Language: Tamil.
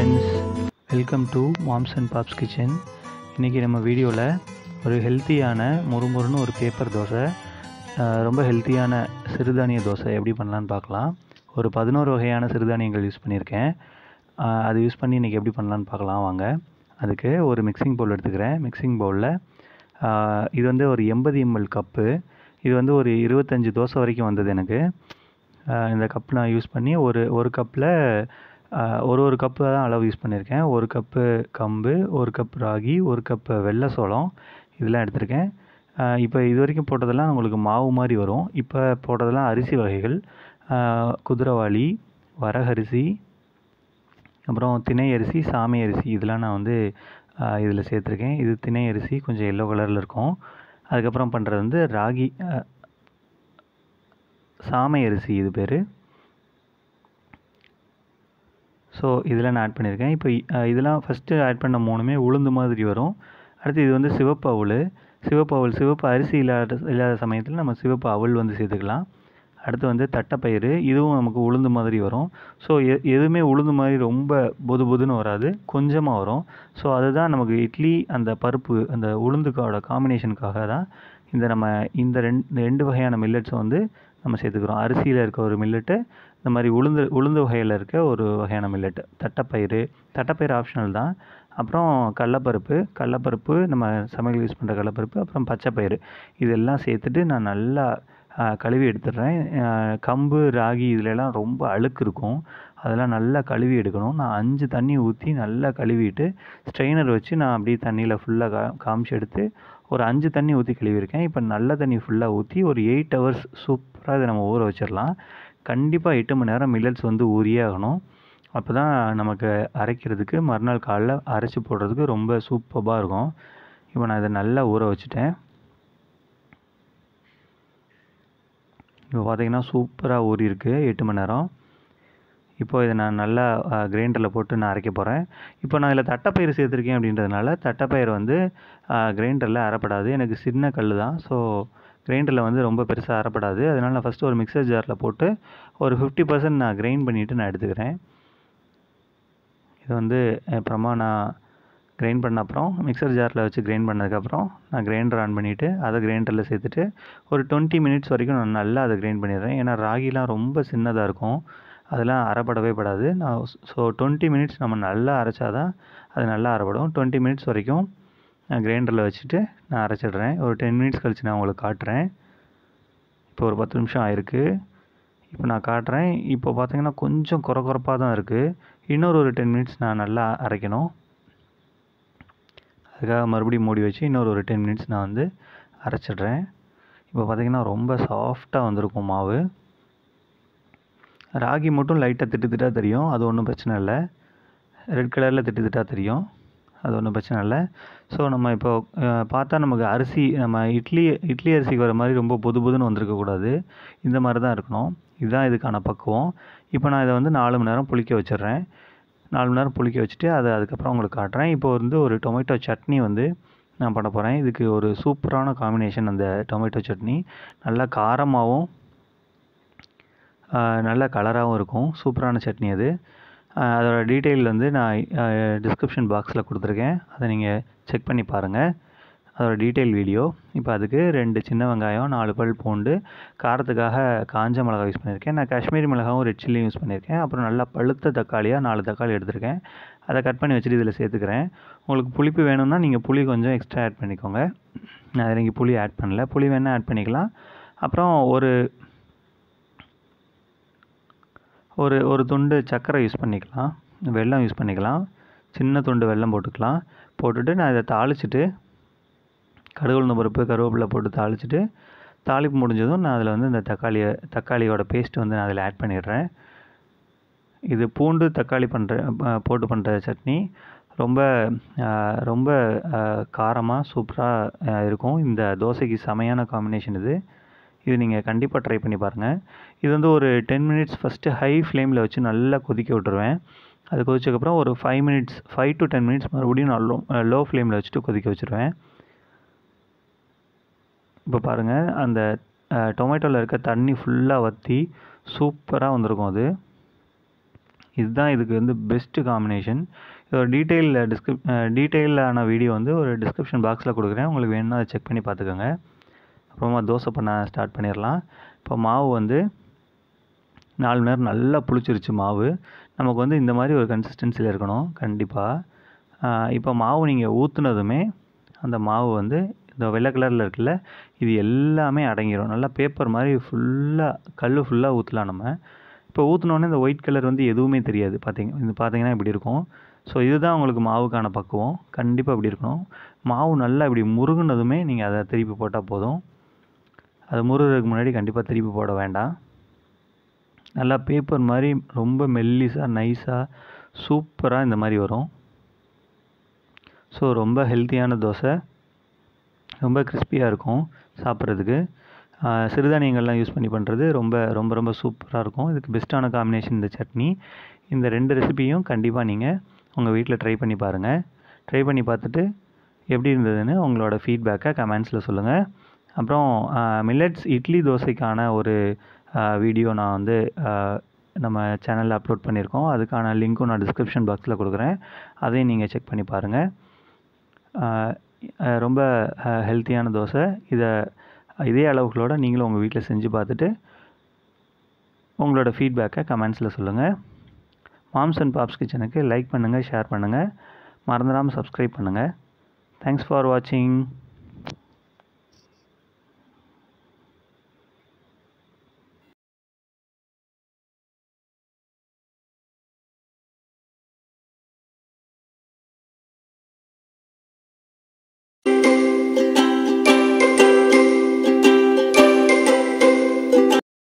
friends welcome to Mom's and Pop's kitchen இன்றைக்கி நம்ம வீடியோவில் ஒரு ஹெல்த்தியான முறுமுறுன்னு ஒரு பேப்பர் தோசை ரொம்ப ஹெல்த்தியான சிறுதானிய தோசை எப்படி பண்ணலான்னு பார்க்கலாம் ஒரு பதினோரு வகையான சிறுதானியங்கள் யூஸ் பண்ணியிருக்கேன் அது யூஸ் பண்ணி இன்றைக்கி எப்படி பண்ணலான்னு பார்க்கலாம் வாங்க அதுக்கு ஒரு மிக்சிங் பவுல் எடுத்துக்கிறேன் மிக்சிங் பவுலில் இது வந்து ஒரு எண்பது எம்எல் கப்பு இது வந்து ஒரு இருபத்தஞ்சி தோசை வரைக்கும் வந்தது எனக்கு இந்த கப் நான் யூஸ் பண்ணி ஒரு ஒரு கப்பில் ஒரு ஒரு கப்பு தான் அளவு யூஸ் பண்ணியிருக்கேன் ஒரு கப்பு கம்பு ஒரு கப் ராகி ஒரு கப்பு வெள்ளை சோளம் இதெல்லாம் எடுத்திருக்கேன் இப்போ இது வரைக்கும் போட்டதெல்லாம் உங்களுக்கு மாவு மாதிரி வரும் இப்போ போட்டதெல்லாம் அரிசி வகைகள் குதிரவாளி வரகரிசி அப்புறம் திணை அரிசி சாமி அரிசி இதெல்லாம் நான் வந்து இதில் சேர்த்துருக்கேன் இது திணை அரிசி கொஞ்சம் எல்லோ கலரில் இருக்கும் அதுக்கப்புறம் பண்ணுறது வந்து ராகி சாமை அரிசி இது பேர் ஸோ இதெல்லாம் நான் ஆட் பண்ணியிருக்கேன் இப்போ இதெல்லாம் ஃபஸ்ட்டு ஆட் பண்ண மூணுமே உளுந்து மாதிரி வரும் அடுத்து இது வந்து சிவப்பு அவுள் சிவப்பு அவுள் சிவப்பு அரிசி இல்லாத இல்லாத சமயத்தில் நம்ம சிவப்பு அவள் வந்து சேர்த்துக்கலாம் அடுத்து வந்து தட்டைப்பயிறு இதுவும் நமக்கு உளுந்து மாதிரி வரும் ஸோ எ எதுவுமே உளுந்து மாதிரி ரொம்ப பொது பொதுன்னு வராது கொஞ்சமாக வரும் ஸோ அதுதான் நமக்கு இட்லி அந்த பருப்பு அந்த உளுந்துக்காவோட காம்பினேஷனுக்காக தான் இந்த நம்ம இந்த ரெண்டு ரெண்டு வகையான மில்லட்ஸை வந்து நம்ம சேர்த்துக்கிறோம் அரிசியில் இருக்க ஒரு மில்லட்டு இந்த மாதிரி உளுந்து உளுந்து வகையில் இருக்க ஒரு வகையான மில்லெட்டு தட்டைப்பயிறு தட்டைப்பயிறு ஆப்ஷனல் தான் அப்புறம் கடலப்பருப்பு கடலப்பருப்பு நம்ம சமையல் யூஸ் பண்ணுற கடலப்பருப்பு அப்புறம் பச்சைப்பயிறு இதெல்லாம் சேர்த்துட்டு நான் நல்லா கழுவி எடுத்துடுறேன் கம்பு ராகி இதிலெல்லாம் ரொம்ப அழுக்கு இருக்கும் அதெல்லாம் நல்லா கழுவி எடுக்கணும் நான் அஞ்சு தண்ணி ஊற்றி நல்லா கழுவிட்டு ஸ்ட்ரெயினர் வச்சு நான் அப்படியே தண்ணியில் ஃபுல்லாக கா காமிச்சு எடுத்து ஒரு அஞ்சு தண்ணி ஊற்றி கழுவியிருக்கேன் இப்போ நல்ல தண்ணி ஃபுல்லாக ஊற்றி ஒரு எயிட் ஹவர்ஸ் சூப்பராக இதை நம்ம ஊற வச்சிடலாம் கண்டிப்பாக எட்டு மணி நேரம் மில்லட்ஸ் வந்து ஊறியே ஆகணும் அப்போ தான் நமக்கு அரைக்கிறதுக்கு மறுநாள் காலைல அரைச்சி போடுறதுக்கு ரொம்ப சூப்பர்பாக இருக்கும் இப்போ நான் இதை நல்லா ஊற வச்சுட்டேன் இப்போ பார்த்தீங்கன்னா சூப்பராக ஊறி இருக்குது எட்டு மணி நேரம் இப்போ இதை நான் நல்லா கிரைண்டரில் போட்டு நான் அரைக்க போகிறேன் இப்போ நான் இதில் தட்டைப்பயிறு சேர்த்துருக்கேன் அப்படின்றதுனால தட்டைப்பயிறு வந்து கிரைண்டரில் அரைப்படாது எனக்கு சின்ன கல் தான் ஸோ கிரைண்டரில் வந்து ரொம்ப பெருசாக அறப்படாது அதனால் நான் ஃபஸ்ட்டு ஒரு மிக்சர் ஜாரில் போட்டு ஒரு ஃபிஃப்டி பர்சன்ட் நான் கிரைண்ட் பண்ணிவிட்டு நான் எடுத்துக்கிறேன் இது வந்து அப்புறமா நான் கிரைண்ட் பண்ண அப்புறம் மிக்சர் ஜாரில் வச்சு கிரைண்ட் பண்ணதுக்கப்புறம் நான் கிரைண்டர் ஆன் பண்ணிவிட்டு அதை கிரைண்டரில் சேர்த்துட்டு ஒரு டுவெண்ட்டி மினிட்ஸ் வரைக்கும் நான் நல்லா அதை கிரைண்ட் பண்ணிடுறேன் ஏன்னா ராகிலாம் ரொம்ப சின்னதாக இருக்கும் அதெல்லாம் அறப்படவே படாது நான் ஸோ டுவெண்ட்டி மினிட்ஸ் நம்ம நல்லா அரைச்சா தான் அது நல்லா அறப்படும் டுவெண்ட்டி மினிட்ஸ் வரைக்கும் நான் கிரைண்டரில் வச்சுட்டு நான் அரைச்சிடுறேன் ஒரு டென் மினிட்ஸ் கழித்து நான் உங்களுக்கு காட்டுறேன் இப்போ ஒரு பத்து நிமிஷம் ஆயிருக்கு இப்போ நான் காட்டுறேன் இப்போ பார்த்தீங்கன்னா கொஞ்சம் குறை குறைப்பாக தான் இருக்குது இன்னொரு ஒரு டென் மினிட்ஸ் நான் நல்லா அரைக்கணும் அதுக்காக மறுபடியும் மூடி வச்சு இன்னொரு ஒரு டென் மினிட்ஸ் நான் வந்து அரைச்சிடுறேன் இப்போ பார்த்திங்கன்னா ரொம்ப சாஃப்டாக வந்திருக்கும் மாவு ராகி மட்டும் லைட்டாக திட்டு திட்டாக தெரியும் அது ஒன்றும் பிரச்சனை இல்லை ரெட் கலரில் திட்டு திட்டாக தெரியும் அது ஒன்றும் பிரச்சனை இல்லை ஸோ நம்ம இப்போ பார்த்தா நமக்கு அரிசி நம்ம இட்லி இட்லி அரிசிக்கு வர மாதிரி ரொம்ப புது புதுன்னு வந்திருக்கக்கூடாது இந்த மாதிரி தான் இருக்கணும் இதுதான் இதுக்கான பக்குவம் இப்போ நான் இதை வந்து நாலு மணி நேரம் புளிக்க வச்சிடுறேன் நாலு மணி நேரம் புளிக்க வச்சுட்டு அதை அதுக்கப்புறம் உங்களுக்கு காட்டுறேன் இப்போ வந்து ஒரு டொமேட்டோ சட்னி வந்து நான் பண்ண போகிறேன் இதுக்கு ஒரு சூப்பரான காம்பினேஷன் அந்த டொமேட்டோ சட்னி நல்லா காரமாகவும் நல்ல கலராகவும் இருக்கும் சூப்பரான சட்னி அது அதோடய டீட்டெயில் வந்து நான் டிஸ்கிரிப்ஷன் பாக்ஸில் கொடுத்துருக்கேன் அதை நீங்கள் செக் பண்ணி பாருங்கள் அதோடய டீட்டெயில் வீடியோ இப்போ அதுக்கு ரெண்டு சின்ன வெங்காயம் நாலு பல் பூண்டு காரத்துக்காக காஞ்ச மிளகா யூஸ் பண்ணியிருக்கேன் நான் காஷ்மீரி மிளகாவும் ரெட் சில்லியும் யூஸ் பண்ணியிருக்கேன் அப்புறம் நல்லா பழுத்த தக்காளியாக நாலு தக்காளி எடுத்திருக்கேன் அதை கட் பண்ணி வச்சுட்டு இதில் சேர்த்துக்கிறேன் உங்களுக்கு புளிப்பு வேணும்னா நீங்கள் புளி கொஞ்சம் எக்ஸ்ட்ரா ஆட் பண்ணிக்கோங்க நான் இங்கே புளி ஆட் பண்ணல புளி வேணால் ஆட் பண்ணிக்கலாம் அப்புறம் ஒரு ஒரு ஒரு துண்டு சர்க்கரை யூஸ் பண்ணிக்கலாம் வெல்லம் யூஸ் பண்ணிக்கலாம் சின்ன துண்டு வெல்லம் போட்டுக்கலாம் போட்டுட்டு நான் இதை தாளிச்சிட்டு கடுகு உளுந்த பருப்பு கருவேப்பிலை போட்டு தாளிச்சிட்டு தாளிப்பு முடிஞ்சதும் நான் அதில் வந்து இந்த தக்காளியை தக்காளியோட பேஸ்ட்டு வந்து நான் அதில் ஆட் பண்ணிடுறேன் இது பூண்டு தக்காளி பண்ணுற போட்டு பண்ணுற சட்னி ரொம்ப ரொம்ப காரமாக சூப்பராக இருக்கும் இந்த தோசைக்கு செமையான காம்பினேஷன் இது இது நீங்கள் கண்டிப்பாக ட்ரை பண்ணி பாருங்கள் இது வந்து ஒரு டென் மினிட்ஸ் ஃபஸ்ட்டு ஹை ஃப்ளேமில் வச்சு நல்லா கொதிக்க விட்டுருவேன் அது கொதிச்சக்கப்புறம் ஒரு five minutes five to ten minutes மறுபடியும் நான் லோ லோ ஃப்ளேமில் வச்சுட்டு கொதிக்க வச்சுருவேன் இப்போ பாருங்கள் அந்த டொமேட்டோவில் இருக்க தண்ணி ஃபுல்லாக வற்றி சூப்பராக வந்திருக்கும் அது இதுதான் இதுக்கு வந்து பெஸ்ட்டு காம்பினேஷன் இதோட டீட்டெயிலில் டிஸ்கிரிப் டீட்டெயிலான வீடியோ வந்து ஒரு டிஸ்கிரிப்ஷன் பாக்ஸில் கொடுக்குறேன் உங்களுக்கு வேணும்னா அதை செக் பண்ணி பார்த்துக்கோங்க அப்புறமா தோசை பண்ண ஸ்டார்ட் பண்ணிடலாம் இப்போ மாவு வந்து நாலு மணி நேரம் நல்லா புளிச்சிருச்சு மாவு நமக்கு வந்து இந்த மாதிரி ஒரு கன்சிஸ்டன்சியில் இருக்கணும் கண்டிப்பாக இப்போ மாவு நீங்கள் ஊற்றுனதுமே அந்த மாவு வந்து இந்த வெள்ளை கலரில் இருக்குல்ல இது எல்லாமே அடங்கிடும் நல்லா பேப்பர் மாதிரி ஃபுல்லாக கல் ஃபுல்லாக ஊற்றலாம் நம்ம இப்போ ஊற்றினோடனே இந்த ஒயிட் கலர் வந்து எதுவுமே தெரியாது பார்த்தீங்க இது பார்த்தீங்கன்னா இப்படி இருக்கும் ஸோ இதுதான் உங்களுக்கு மாவுக்கான பக்குவம் கண்டிப்பாக இப்படி இருக்கணும் மாவு நல்லா இப்படி முருகுனதுமே நீங்கள் அதை திருப்பி போட்டால் போதும் அது முருகிறதுக்கு முன்னாடி கண்டிப்பாக திருப்பி போட வேண்டாம் நல்லா பேப்பர் மாதிரி ரொம்ப மெல்லிசாக நைஸாக சூப்பராக இந்த மாதிரி வரும் ஸோ ரொம்ப ஹெல்த்தியான தோசை ரொம்ப கிறிஸ்பியாக இருக்கும் சாப்பிட்றதுக்கு சிறுதானியங்கள்லாம் யூஸ் பண்ணி பண்ணுறது ரொம்ப ரொம்ப ரொம்ப சூப்பராக இருக்கும் இதுக்கு பெஸ்ட்டான காம்பினேஷன் இந்த சட்னி இந்த ரெண்டு ரெசிபியும் கண்டிப்பாக நீங்கள் உங்கள் வீட்டில் ட்ரை பண்ணி பாருங்கள் ட்ரை பண்ணி பார்த்துட்டு எப்படி இருந்ததுன்னு உங்களோட ஃபீட்பேக்கை கமெண்ட்ஸில் சொல்லுங்கள் அப்புறம் மில்லட்ஸ் இட்லி தோசைக்கான ஒரு வீடியோ நான் வந்து நம்ம சேனலில் அப்லோட் பண்ணியிருக்கோம் அதுக்கான லிங்க்கும் நான் டிஸ்கிரிப்ஷன் பாக்ஸில் கொடுக்குறேன் அதையும் நீங்கள் செக் பண்ணி பாருங்கள் ரொம்ப ஹெல்த்தியான தோசை இதை இதே அளவுகளோடு நீங்களும் உங்கள் வீட்டில் செஞ்சு பார்த்துட்டு உங்களோட ஃபீட்பேக்கை கமெண்ட்ஸில் சொல்லுங்கள் மாம்ஸ் அண்ட் பாப்ஸ் கிச்சனுக்கு லைக் பண்ணுங்கள் ஷேர் பண்ணுங்கள் மறந்துடாமல் சப்ஸ்கிரைப் பண்ணுங்கள் தேங்க்ஸ் ஃபார் வாட்சிங்